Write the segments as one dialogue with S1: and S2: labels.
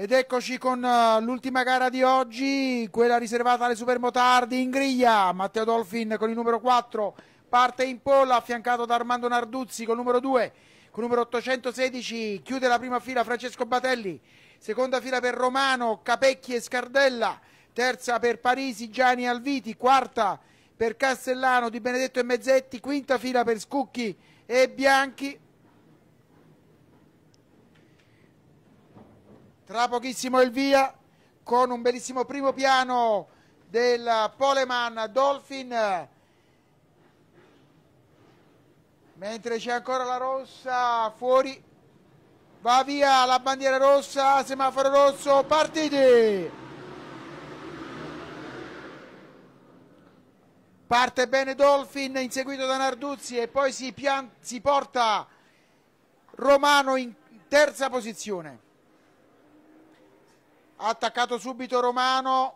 S1: Ed eccoci con eh, l'ultima gara di oggi, quella riservata alle supermotardi in griglia. Matteo Dolfin con il numero 4 parte in polla, affiancato da Armando Narduzzi con il numero 2. Con il numero 816 chiude la prima fila Francesco Batelli, seconda fila per Romano, Capecchi e Scardella, terza per Parisi, Gianni e Alviti, quarta per Castellano di Benedetto e Mezzetti, quinta fila per Scucchi e Bianchi, Tra pochissimo il via con un bellissimo primo piano del Poleman Dolphin. Mentre c'è ancora la rossa fuori. Va via la bandiera rossa, semaforo rosso, partiti! Parte bene Dolphin, inseguito da Narduzzi e poi si, si porta Romano in terza posizione ha attaccato subito Romano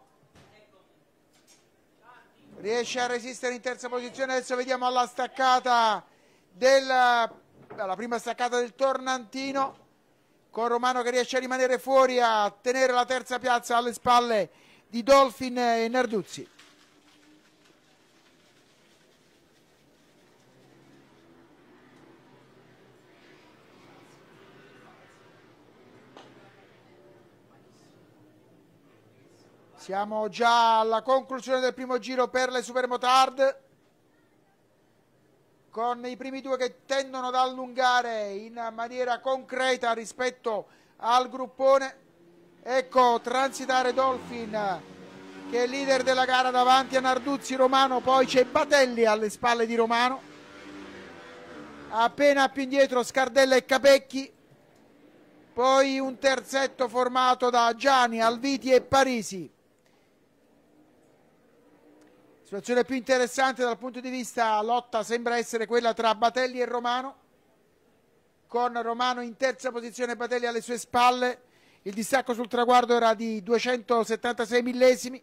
S1: riesce a resistere in terza posizione adesso vediamo la staccata del alla prima staccata del Tornantino con Romano che riesce a rimanere fuori a tenere la terza piazza alle spalle di Dolphin e Narduzzi Siamo già alla conclusione del primo giro per le Supermotard con i primi due che tendono ad allungare in maniera concreta rispetto al gruppone. Ecco transitare Dolphin che è leader della gara davanti a Narduzzi Romano, poi c'è Batelli alle spalle di Romano. Appena più indietro Scardella e Capecchi. Poi un terzetto formato da Gianni, Alviti e Parisi situazione più interessante dal punto di vista lotta sembra essere quella tra Batelli e Romano, con Romano in terza posizione, Batelli alle sue spalle, il distacco sul traguardo era di 276 millesimi.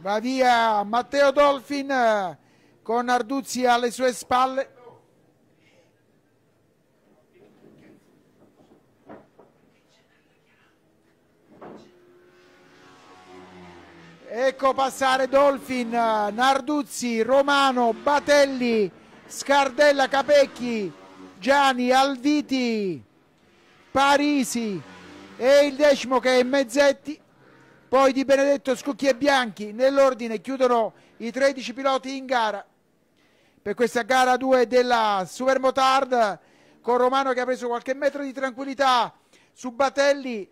S1: Va via Matteo Dolfin con Arduzzi alle sue spalle. Ecco passare Dolphin, Narduzzi, Romano, Batelli, Scardella, Capecchi, Gianni, Alviti, Parisi e il decimo che è Mezzetti, poi Di Benedetto, Scucchi e Bianchi. Nell'ordine chiudono i 13 piloti in gara per questa gara 2 della Super Motard con Romano che ha preso qualche metro di tranquillità su Batelli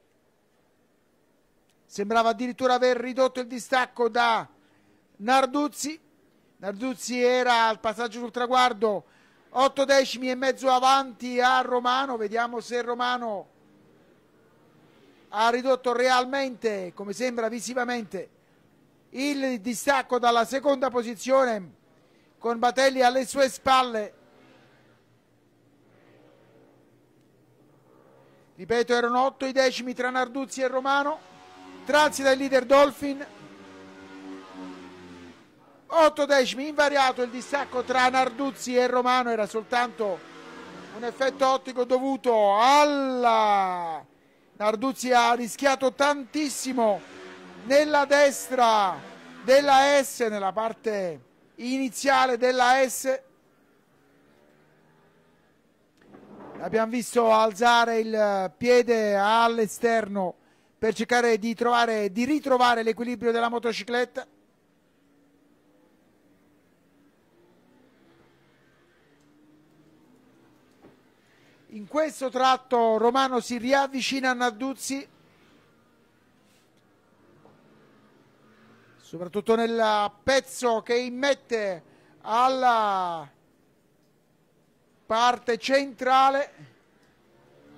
S1: sembrava addirittura aver ridotto il distacco da Narduzzi Narduzzi era al passaggio sul traguardo 8 decimi e mezzo avanti a Romano vediamo se Romano ha ridotto realmente come sembra visivamente il distacco dalla seconda posizione con Batelli alle sue spalle. Ripeto, erano otto i decimi tra Narduzzi e Romano. Transita il leader Dolphin. Otto decimi, invariato il distacco tra Narduzzi e Romano. Era soltanto un effetto ottico dovuto alla... Narduzzi ha rischiato tantissimo nella destra della S, nella parte iniziale della S. Abbiamo visto alzare il piede all'esterno per cercare di, trovare, di ritrovare l'equilibrio della motocicletta. In questo tratto Romano si riavvicina a Narduzzi soprattutto nel pezzo che immette alla parte centrale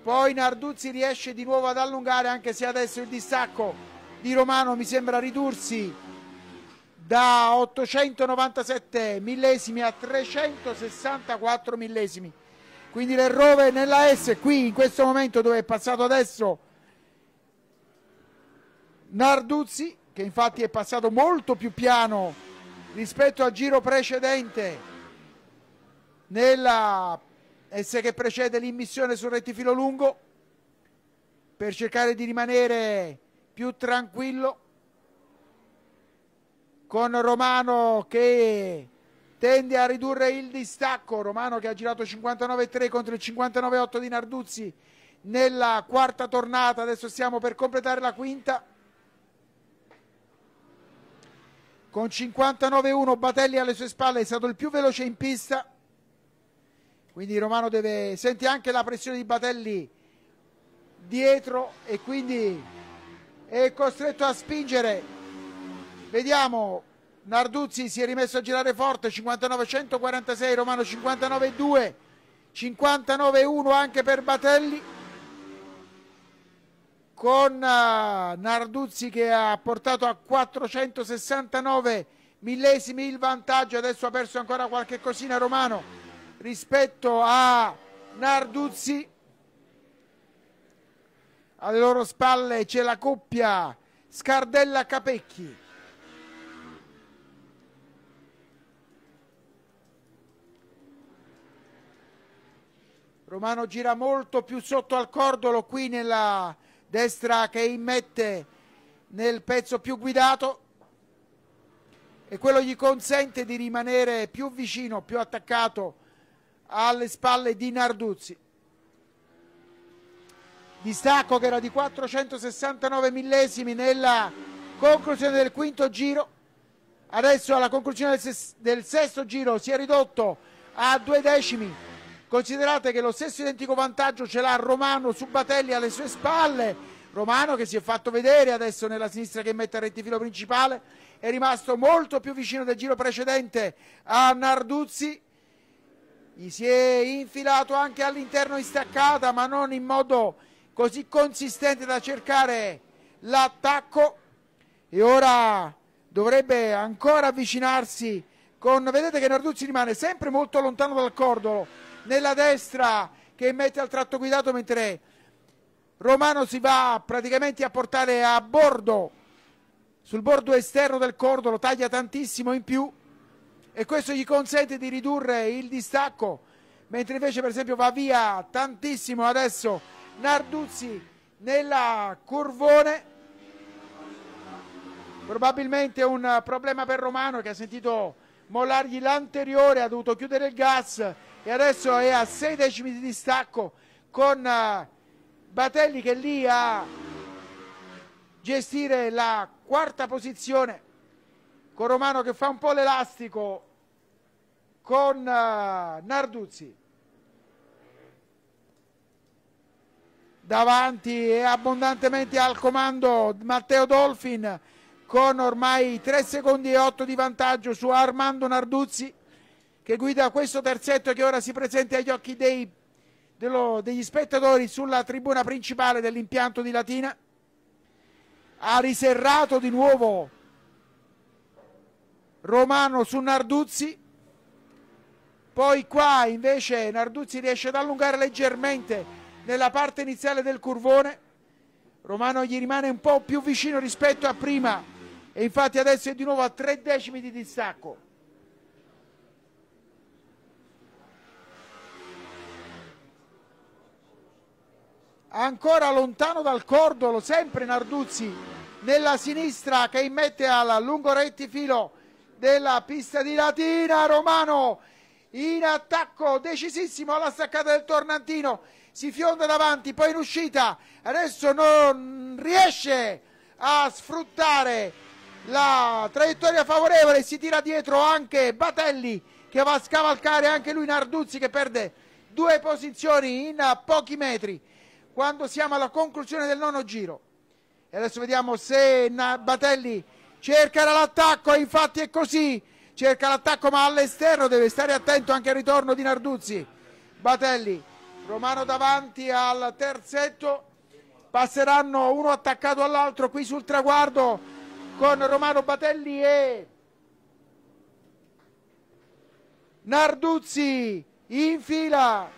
S1: poi Narduzzi riesce di nuovo ad allungare anche se adesso il distacco di Romano mi sembra ridursi da 897 millesimi a 364 millesimi quindi l'errore nella S qui in questo momento dove è passato adesso Narduzzi che infatti è passato molto più piano rispetto al giro precedente nella S che precede l'immissione sul rettifilo lungo per cercare di rimanere più tranquillo con Romano che tende a ridurre il distacco Romano che ha girato 59-3 contro il 59-8 di Narduzzi nella quarta tornata adesso stiamo per completare la quinta Con 59-1 Batelli alle sue spalle è stato il più veloce in pista. Quindi Romano deve, sente anche la pressione di Batelli dietro e quindi è costretto a spingere. Vediamo, Narduzzi si è rimesso a girare forte, 59-146, Romano 59-2, 59-1 anche per Batelli con eh, Narduzzi che ha portato a 469 millesimi il vantaggio, adesso ha perso ancora qualche cosina Romano rispetto a Narduzzi. Alle loro spalle c'è la coppia Scardella Capecchi. Romano gira molto più sotto al cordolo qui nella destra che immette nel pezzo più guidato e quello gli consente di rimanere più vicino, più attaccato alle spalle di Narduzzi. Distacco che era di 469 millesimi nella conclusione del quinto giro. Adesso alla conclusione del, sesto giro si è ridotto a due decimi Considerate che lo stesso identico vantaggio ce l'ha Romano Subatelli alle sue spalle. Romano che si è fatto vedere adesso nella sinistra che mette a rettifilo principale, è rimasto molto più vicino del giro precedente a Narduzzi. Gli si è infilato anche all'interno in staccata, ma non in modo così consistente da cercare l'attacco. E ora dovrebbe ancora avvicinarsi con... Vedete che Narduzzi rimane sempre molto lontano dal cordolo nella destra che mette al tratto guidato mentre Romano si va praticamente a portare a bordo sul bordo esterno del cordolo, taglia tantissimo in più e questo gli consente di ridurre il distacco, mentre invece per esempio va via tantissimo adesso Narduzzi nella curvone. Probabilmente un problema per Romano che ha sentito mollargli l'anteriore, ha dovuto chiudere il gas e adesso è a 6 decimi di distacco con eh, Batelli che è lì a gestire la quarta posizione con Romano che fa un po' l'elastico con eh, Narduzzi davanti e abbondantemente al comando Matteo Dolfin con ormai 3 secondi e 8 di vantaggio su Armando Narduzzi che guida questo terzetto che ora si presenta agli occhi dei, dello, degli spettatori sulla tribuna principale dell'impianto di Latina. Ha riserrato di nuovo Romano su Narduzzi. Poi qua invece Narduzzi riesce ad allungare leggermente nella parte iniziale del curvone. Romano gli rimane un po' più vicino rispetto a prima e infatti adesso è di nuovo a tre decimi di distacco. ancora lontano dal cordolo, sempre Narduzzi nella sinistra che immette al lungo rettifilo della pista di Latina, Romano in attacco decisissimo alla staccata del Tornantino, si fionda davanti, poi in uscita, adesso non riesce a sfruttare la traiettoria favorevole, si tira dietro anche Batelli che va a scavalcare anche lui Narduzzi che perde due posizioni in pochi metri quando siamo alla conclusione del nono giro. E adesso vediamo se Batelli cerca l'attacco, infatti è così, cerca l'attacco ma all'esterno deve stare attento anche al ritorno di Narduzzi. Batelli, Romano davanti al terzetto, passeranno uno attaccato all'altro qui sul traguardo con Romano Batelli e Narduzzi in fila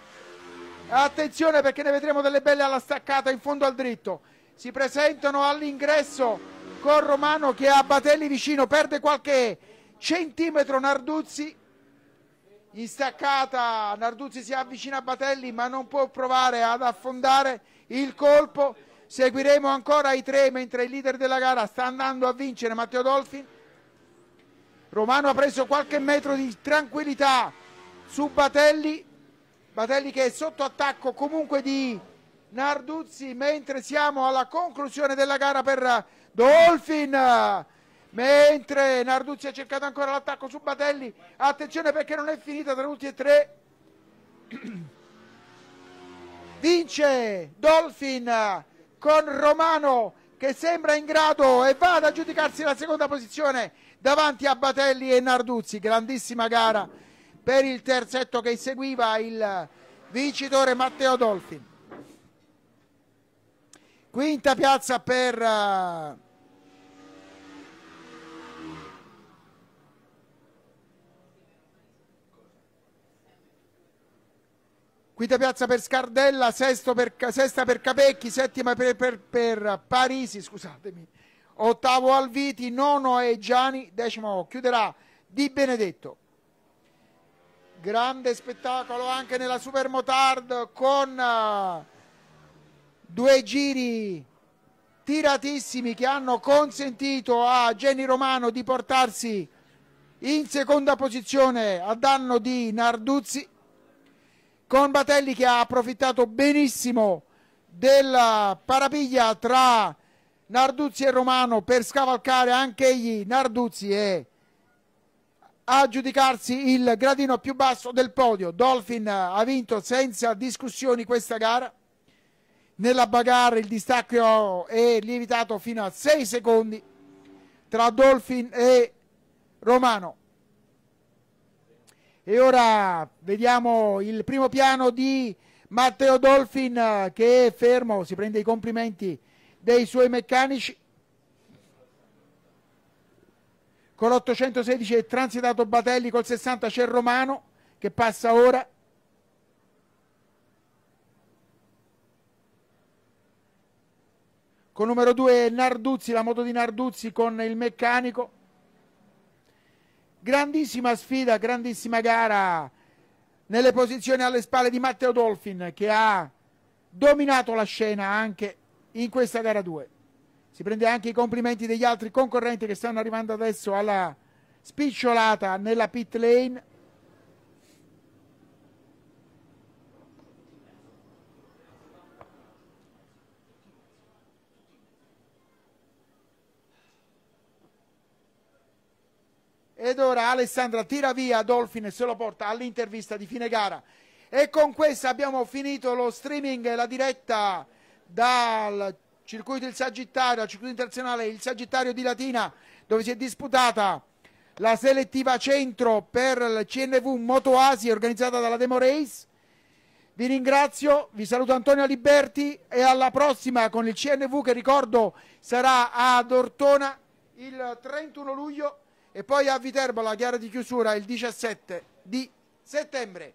S1: Attenzione perché ne vedremo delle belle alla staccata in fondo al dritto. Si presentano all'ingresso con Romano che ha Batelli vicino, perde qualche centimetro Narduzzi. In staccata Narduzzi si avvicina a Batelli ma non può provare ad affondare il colpo. Seguiremo ancora i tre mentre il leader della gara sta andando a vincere Matteo Dolfin. Romano ha preso qualche metro di tranquillità su Batelli Batelli che è sotto attacco comunque di Narduzzi mentre siamo alla conclusione della gara per Dolphin mentre Narduzzi ha cercato ancora l'attacco su Batelli attenzione perché non è finita tra tutti e tre vince Dolphin con Romano che sembra in grado e va ad aggiudicarsi la seconda posizione davanti a Batelli e Narduzzi grandissima gara per il terzetto che seguiva il vincitore Matteo Dolfi. Quinta piazza per eh, Quinta piazza per Scardella, per, sesta per Capecchi, settima per, per, per, Parisi, scusatemi, ottavo Alviti, nono e Gianni, decimo chiuderà Di Benedetto grande spettacolo anche nella Supermotard con eh, due giri tiratissimi che hanno consentito a Geni Romano di portarsi in seconda posizione a danno di Narduzzi con Batelli che ha approfittato benissimo della parapiglia tra Narduzzi e Romano per scavalcare anche egli Narduzzi e a giudicarsi il gradino più basso del podio. Dolphin eh, ha vinto senza discussioni questa gara. Nella bagarre il distacco è lievitato fino a 6 secondi tra Dolphin e Romano. E ora vediamo il primo piano di Matteo Dolphin eh, che è fermo, si prende i complimenti dei suoi meccanici. con l'816 è transitato Batelli, col 60 c'è Romano che passa ora. Con numero 2 Narduzzi, la moto di Narduzzi con il meccanico. Grandissima sfida, grandissima gara nelle posizioni alle spalle di Matteo Dolfin che ha dominato la scena anche in questa gara 2 si prende anche i complimenti degli altri concorrenti che stanno arrivando adesso alla spicciolata nella pit lane. Ed ora Alessandra tira via Dolphin e se lo porta all'intervista di fine gara. E con questa abbiamo finito lo streaming e la diretta dal circuito il Sagittario, circuito internazionale il Sagittario di Latina, dove si è disputata la selettiva centro per il CNV Moto Asi organizzata dalla Demo Race. Vi ringrazio, vi saluto Antonio Liberti e alla prossima con il CNV che ricordo sarà ad Ortona il 31 luglio e poi a Viterbo la gara di chiusura il 17 di settembre.